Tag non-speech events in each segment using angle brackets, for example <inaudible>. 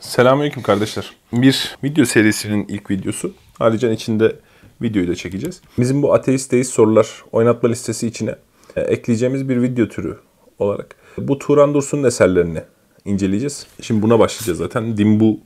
Selamünaleyküm kardeşler. Bir video serisinin ilk videosu. Ayrıca içinde videoyu da çekeceğiz. Bizim bu ateist deist sorular oynatma listesi içine e, ekleyeceğimiz bir video türü olarak bu Turan Dursun'un eserlerini inceleyeceğiz. Şimdi buna başlayacağız zaten. Dimbu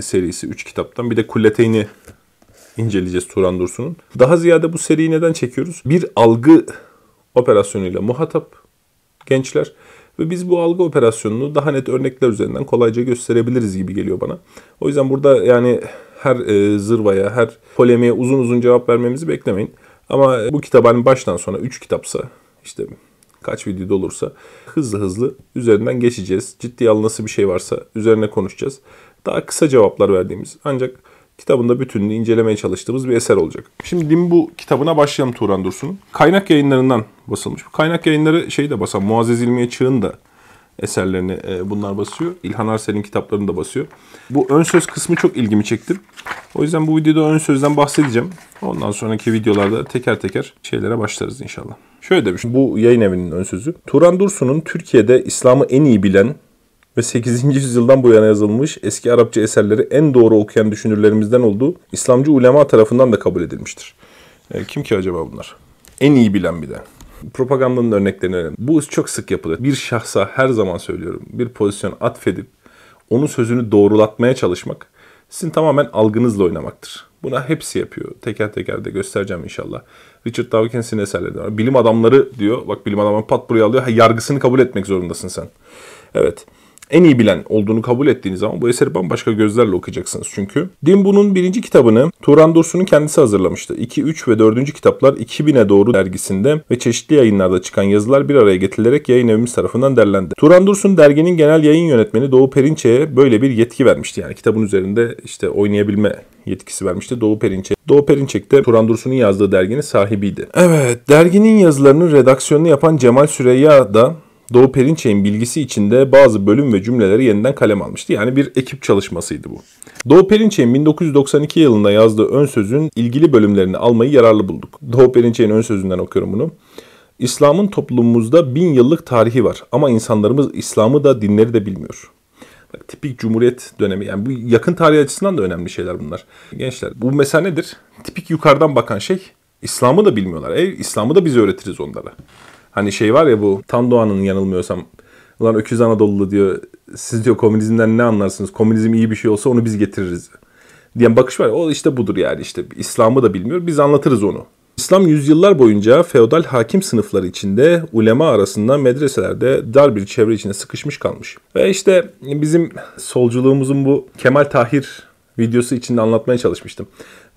serisi 3 kitaptan bir de Kulleteyn'i inceleyeceğiz Turan Dursun'un. Daha ziyade bu seriyi neden çekiyoruz? Bir algı operasyonuyla muhatap gençler ve biz bu algı operasyonunu daha net örnekler üzerinden kolayca gösterebiliriz gibi geliyor bana. O yüzden burada yani her e, zırvaya, her polemiğe uzun uzun cevap vermemizi beklemeyin. Ama e, bu kitap hani baştan sona 3 kitapsa işte kaç videoda olursa hızlı hızlı üzerinden geçeceğiz. Ciddi alınası bir şey varsa üzerine konuşacağız. Daha kısa cevaplar verdiğimiz ancak kitabında bütününü incelemeye çalıştığımız bir eser olacak. Şimdi Limbu kitabına başlayalım Turan Dursun. Kaynak yayınlarından basılmış. kaynak yayınları şeyi de basan Muazzez İlmiye Çığ'ın da eserlerini e, bunlar basıyor. İlhan Arsel'in kitaplarını da basıyor. Bu ön söz kısmı çok ilgimi çekti. O yüzden bu videoda ön sözden bahsedeceğim. Ondan sonraki videolarda teker teker şeylere başlarız inşallah. Şöyle demiş bu yayın evinin ön sözü. Turan Dursun'un Türkiye'de İslam'ı en iyi bilen ve 8. yüzyıldan bu yana yazılmış eski Arapça eserleri en doğru okuyan düşünürlerimizden olduğu İslamcı ulema tarafından da kabul edilmiştir. E, kim ki acaba bunlar? En iyi bilen bir de. Propagandanın örneklerini verelim. Bu çok sık yapılır. Bir şahsa her zaman söylüyorum bir pozisyon atfedip onun sözünü doğrulatmaya çalışmak sizin tamamen algınızla oynamaktır. Buna hepsi yapıyor. Teker teker de göstereceğim inşallah. Richard Dawkins'in eserleri var. Bilim adamları diyor. Bak bilim adamı pat buraya alıyor. Ha, yargısını kabul etmek zorundasın sen. Evet en iyi bilen olduğunu kabul ettiğiniz zaman bu eseri bambaşka gözlerle okuyacaksınız çünkü. Dimbu'nun birinci kitabını Turan Dursun'un kendisi hazırlamıştı. 2, 3 ve 4. kitaplar 2000'e doğru dergisinde ve çeşitli yayınlarda çıkan yazılar bir araya getirilerek yayın evimiz tarafından derlendi. Turan Dursun derginin genel yayın yönetmeni Doğu Perinçe'ye böyle bir yetki vermişti. Yani kitabın üzerinde işte oynayabilme yetkisi vermişti Doğu Perinçek. Doğu Perinçek de Turan Dursun'un yazdığı derginin sahibiydi. Evet, derginin yazılarının redaksiyonunu yapan Cemal Süreyya da Doğu Perinçek'in bilgisi içinde bazı bölüm ve cümleleri yeniden kalem almıştı. Yani bir ekip çalışmasıydı bu. Doğu Perinçek'in 1992 yılında yazdığı ön sözün ilgili bölümlerini almayı yararlı bulduk. Doğu Perinçek'in ön sözünden okuyorum bunu. İslam'ın toplumumuzda bin yıllık tarihi var ama insanlarımız İslam'ı da dinleri de bilmiyor. Bak, tipik Cumhuriyet dönemi yani bu yakın tarih açısından da önemli şeyler bunlar. Gençler bu mesela nedir? Tipik yukarıdan bakan şey İslam'ı da bilmiyorlar. E, İslam'ı da biz öğretiriz onlara. Hani şey var ya bu Tan Doğan'ın yanılmıyorsam. Ulan öküz Anadolu'lu diyor. Siz diyor komünizmden ne anlarsınız? Komünizm iyi bir şey olsa onu biz getiririz. Diyen bakış var o işte budur yani işte İslam'ı da bilmiyor biz anlatırız onu. İslam yüzyıllar boyunca feodal hakim sınıfları içinde ulema arasında medreselerde dar bir çevre içinde sıkışmış kalmış. Ve işte bizim solculuğumuzun bu Kemal Tahir videosu içinde anlatmaya çalışmıştım.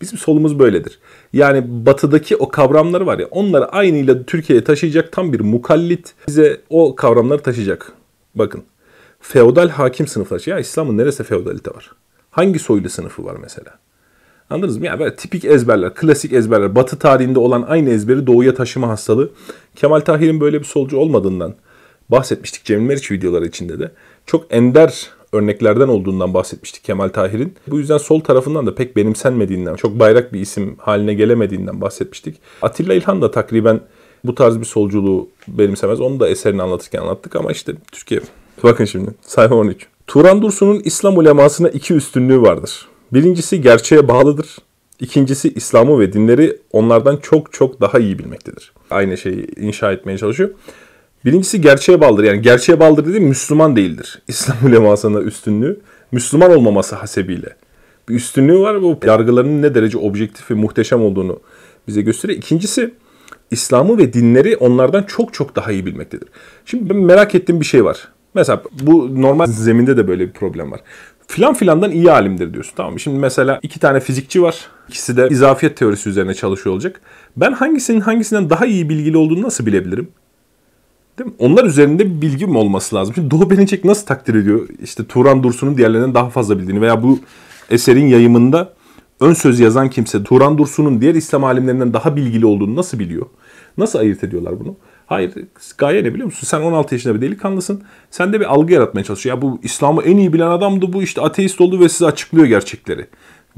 Bizim solumuz böyledir. Yani batıdaki o kavramları var ya onları aynıyla Türkiye'ye taşıyacak tam bir mukallit bize o kavramları taşıyacak. Bakın feodal hakim sınıfları. Ya İslam'ın neresi feodalite var? Hangi soylu sınıfı var mesela? Anladınız mı? ya böyle tipik ezberler, klasik ezberler. Batı tarihinde olan aynı ezberi doğuya taşıma hastalığı. Kemal Tahir'in böyle bir solcu olmadığından bahsetmiştik Cemil Meriç videoları içinde de. Çok ender örneklerden olduğundan bahsetmiştik Kemal Tahir'in. Bu yüzden sol tarafından da pek benimsenmediğinden, çok bayrak bir isim haline gelemediğinden bahsetmiştik. Atilla İlhan da takriben bu tarz bir solculuğu benimsemez. Onu da eserini anlatırken anlattık ama işte Türkiye. Bakın şimdi sayfa 13. Turan Dursun'un İslam ulemasına iki üstünlüğü vardır. Birincisi gerçeğe bağlıdır. İkincisi İslam'ı ve dinleri onlardan çok çok daha iyi bilmektedir. Aynı şeyi inşa etmeye çalışıyor. Birincisi gerçeğe baldır. Yani gerçeğe baldır dediğim Müslüman değildir. <laughs> İslam ulemasına üstünlüğü Müslüman olmaması hasebiyle. Bir üstünlüğü var bu yargılarının ne derece objektif ve muhteşem olduğunu bize gösteriyor. İkincisi İslam'ı ve dinleri onlardan çok çok daha iyi bilmektedir. Şimdi ben merak ettiğim bir şey var. Mesela bu normal zeminde de böyle bir problem var. Filan filandan iyi alimdir diyorsun tamam Şimdi mesela iki tane fizikçi var. İkisi de izafiyet teorisi üzerine çalışıyor olacak. Ben hangisinin hangisinden daha iyi bilgili olduğunu nasıl bilebilirim? Değil mi? Onlar üzerinde bir bilgim olması lazım. Şimdi Doğu Belincek nasıl takdir ediyor? İşte Turan Dursun'un diğerlerinden daha fazla bildiğini veya bu eserin yayımında ön söz yazan kimse Turan Dursun'un diğer İslam alimlerinden daha bilgili olduğunu nasıl biliyor? Nasıl ayırt ediyorlar bunu? Hayır gaye ne biliyor musun? Sen 16 yaşında bir delikanlısın. Sen de bir algı yaratmaya çalışıyor. Ya bu İslam'ı en iyi bilen adamdı bu işte ateist oldu ve size açıklıyor gerçekleri.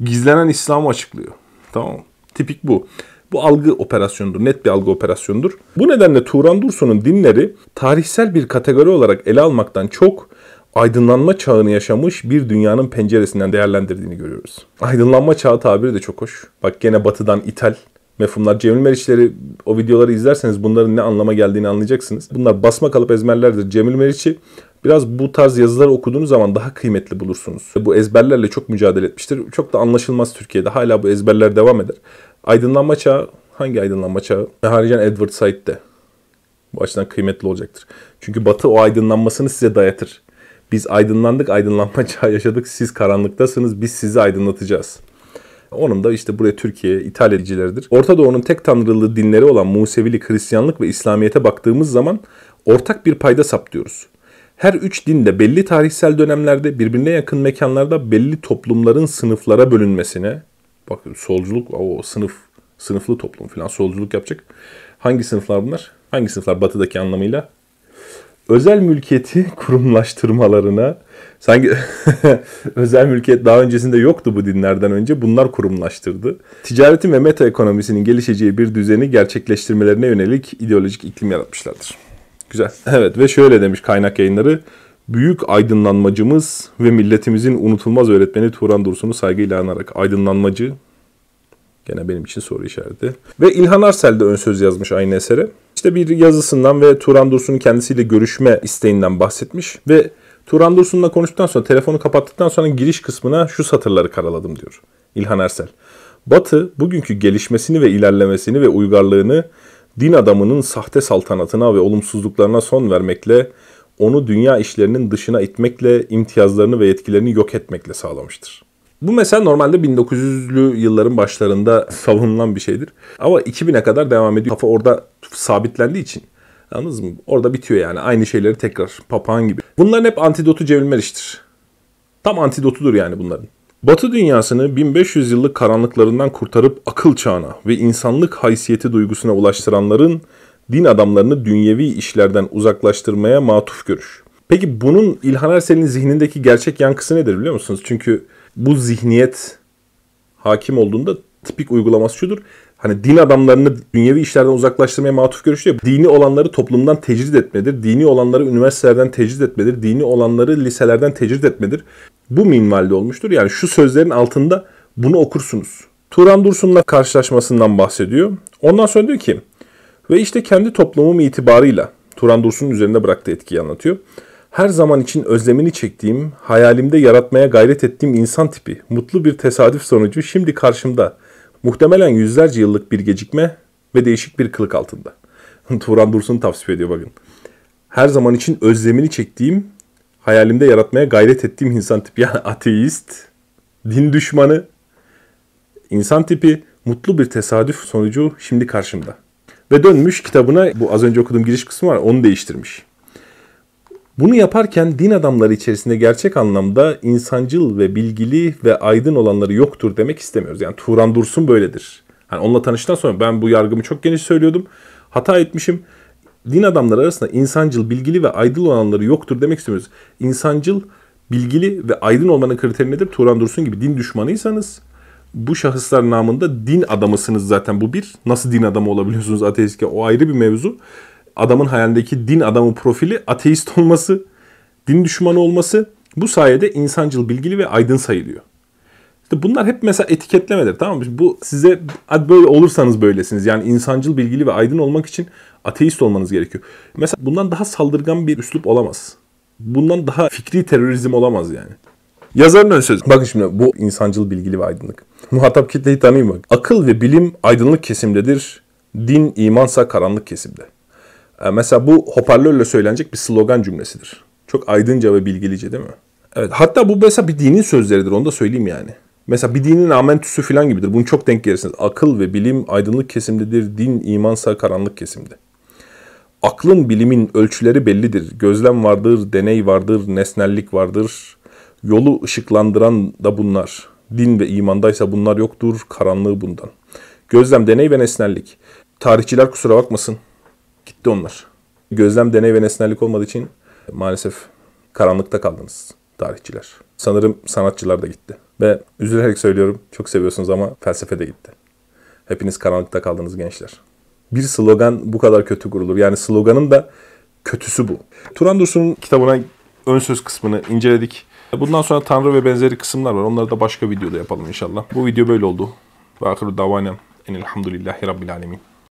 Gizlenen İslam'ı açıklıyor. Tamam Tipik bu. Bu algı operasyondur, net bir algı operasyondur. Bu nedenle Turan Dursun'un dinleri tarihsel bir kategori olarak ele almaktan çok aydınlanma çağını yaşamış bir dünyanın penceresinden değerlendirdiğini görüyoruz. Aydınlanma çağı tabiri de çok hoş. Bak gene batıdan ithal mefhumlar. Cemil Meriçleri o videoları izlerseniz bunların ne anlama geldiğini anlayacaksınız. Bunlar basma kalıp ezmerlerdir, Cemil Meriç'i Biraz bu tarz yazıları okuduğunuz zaman daha kıymetli bulursunuz. Bu ezberlerle çok mücadele etmiştir. Çok da anlaşılmaz Türkiye'de. Hala bu ezberler devam eder. Aydınlanma çağı, hangi aydınlanma çağı? Haricen Edward Said'de. Bu açıdan kıymetli olacaktır. Çünkü Batı o aydınlanmasını size dayatır. Biz aydınlandık, aydınlanma <laughs> çağı yaşadık. Siz karanlıktasınız, biz sizi aydınlatacağız. Onun da işte buraya Türkiye, İtalyacileridir. Orta Doğu'nun tek tanrılı dinleri olan Musevili, Hristiyanlık ve İslamiyet'e baktığımız zaman ortak bir payda saptıyoruz. Her üç dinde belli tarihsel dönemlerde birbirine yakın mekanlarda belli toplumların sınıflara bölünmesine bak solculuk o sınıf sınıflı toplum falan solculuk yapacak. Hangi sınıflar bunlar? Hangi sınıflar batıdaki anlamıyla? Özel mülkiyeti <laughs> kurumlaştırmalarına sanki <laughs> özel mülkiyet daha öncesinde yoktu bu dinlerden önce bunlar kurumlaştırdı. Ticaretin ve meta ekonomisinin gelişeceği bir düzeni gerçekleştirmelerine yönelik ideolojik iklim yaratmışlardır. Güzel. Evet ve şöyle demiş kaynak yayınları. Büyük aydınlanmacımız ve milletimizin unutulmaz öğretmeni Turan Dursun'u saygıyla anarak aydınlanmacı gene benim için soru işareti. Ve İlhan Arsel de ön söz yazmış aynı esere. İşte bir yazısından ve Turan Dursun'un kendisiyle görüşme isteğinden bahsetmiş ve Turan Dursun'la konuştuktan sonra telefonu kapattıktan sonra giriş kısmına şu satırları karaladım diyor İlhan Ersel. Batı bugünkü gelişmesini ve ilerlemesini ve uygarlığını din adamının sahte saltanatına ve olumsuzluklarına son vermekle, onu dünya işlerinin dışına itmekle, imtiyazlarını ve yetkilerini yok etmekle sağlamıştır. Bu mesela normalde 1900'lü yılların başlarında <laughs> savunulan bir şeydir. Ama 2000'e kadar devam ediyor. Kafa orada sabitlendiği için. Anladınız mı? Orada bitiyor yani. Aynı şeyleri tekrar papağan gibi. Bunların hep antidotu Cemil Meriç'tir. Tam antidotudur yani bunların. Batı dünyasını 1500 yıllık karanlıklarından kurtarıp akıl çağına ve insanlık haysiyeti duygusuna ulaştıranların din adamlarını dünyevi işlerden uzaklaştırmaya matuf görüş. Peki bunun İlhan Ersel'in zihnindeki gerçek yankısı nedir biliyor musunuz? Çünkü bu zihniyet hakim olduğunda tipik uygulaması şudur. Hani din adamlarını dünyevi işlerden uzaklaştırmaya matuf görüşü ya, dini olanları toplumdan tecrit etmedir, dini olanları üniversitelerden tecrit etmedir, dini olanları liselerden tecrit etmedir bu minvalde olmuştur. Yani şu sözlerin altında bunu okursunuz. Turan Dursun'la karşılaşmasından bahsediyor. Ondan sonra diyor ki ve işte kendi toplumum itibarıyla Turan Dursun'un üzerinde bıraktığı etkiyi anlatıyor. Her zaman için özlemini çektiğim, hayalimde yaratmaya gayret ettiğim insan tipi mutlu bir tesadüf sonucu şimdi karşımda. Muhtemelen yüzlerce yıllık bir gecikme ve değişik bir kılık altında. <laughs> Turan Dursun tavsiye ediyor bakın. Her zaman için özlemini çektiğim, hayalimde yaratmaya gayret ettiğim insan tipi. <laughs> Yani ateist, din düşmanı, insan tipi mutlu bir tesadüf sonucu şimdi karşımda. Ve dönmüş kitabına bu az önce okuduğum giriş kısmı var onu değiştirmiş. Bunu yaparken din adamları içerisinde gerçek anlamda insancıl ve bilgili ve aydın olanları yoktur demek istemiyoruz. Yani Turan Dursun böyledir. Hani onunla tanıştıktan sonra ben bu yargımı çok geniş söylüyordum. Hata etmişim din adamları arasında insancıl, bilgili ve aydın olanları yoktur demek istiyoruz. İnsancıl, bilgili ve aydın olmanın kriteri nedir? Turan Dursun gibi din düşmanıysanız bu şahıslar namında din adamısınız zaten bu bir. Nasıl din adamı olabiliyorsunuz ateistken o ayrı bir mevzu. Adamın hayalindeki din adamı profili ateist olması, din düşmanı olması bu sayede insancıl, bilgili ve aydın sayılıyor. İşte bunlar hep mesela etiketlemedir tamam mı? Bu size hadi böyle olursanız böylesiniz. Yani insancıl, bilgili ve aydın olmak için ateist olmanız gerekiyor. Mesela bundan daha saldırgan bir üslup olamaz. Bundan daha fikri terörizm olamaz yani. Yazarın ön sözü. Bakın şimdi bu insancıl, bilgili ve aydınlık. Muhatap kitleyi tanıyın bak. Akıl ve bilim aydınlık kesimdedir. Din, imansa karanlık kesimde. Ee, mesela bu hoparlörle söylenecek bir slogan cümlesidir. Çok aydınca ve bilgilice değil mi? Evet. Hatta bu mesela bir dinin sözleridir. Onu da söyleyeyim yani. Mesela bir dinin amentüsü falan gibidir. Bunu çok denk gelirsiniz. Akıl ve bilim aydınlık kesimdedir. Din imansa karanlık kesimde. Aklın bilimin ölçüleri bellidir. Gözlem vardır, deney vardır, nesnellik vardır. Yolu ışıklandıran da bunlar. Din ve imandaysa bunlar yoktur, karanlığı bundan. Gözlem, deney ve nesnellik. Tarihçiler kusura bakmasın. Gitti onlar. Gözlem, deney ve nesnellik olmadığı için maalesef karanlıkta kaldınız tarihçiler. Sanırım sanatçılar da gitti. Ve üzülerek söylüyorum çok seviyorsunuz ama felsefe de gitti. Hepiniz karanlıkta kaldınız gençler. Bir slogan bu kadar kötü kurulur. Yani sloganın da kötüsü bu. Turan Dursun'un kitabına ön söz kısmını inceledik. Bundan sonra Tanrı ve benzeri kısımlar var. Onları da başka videoda yapalım inşallah. Bu video böyle oldu. Ve akırı davanem. Enelhamdülillahi Rabbil Alemin.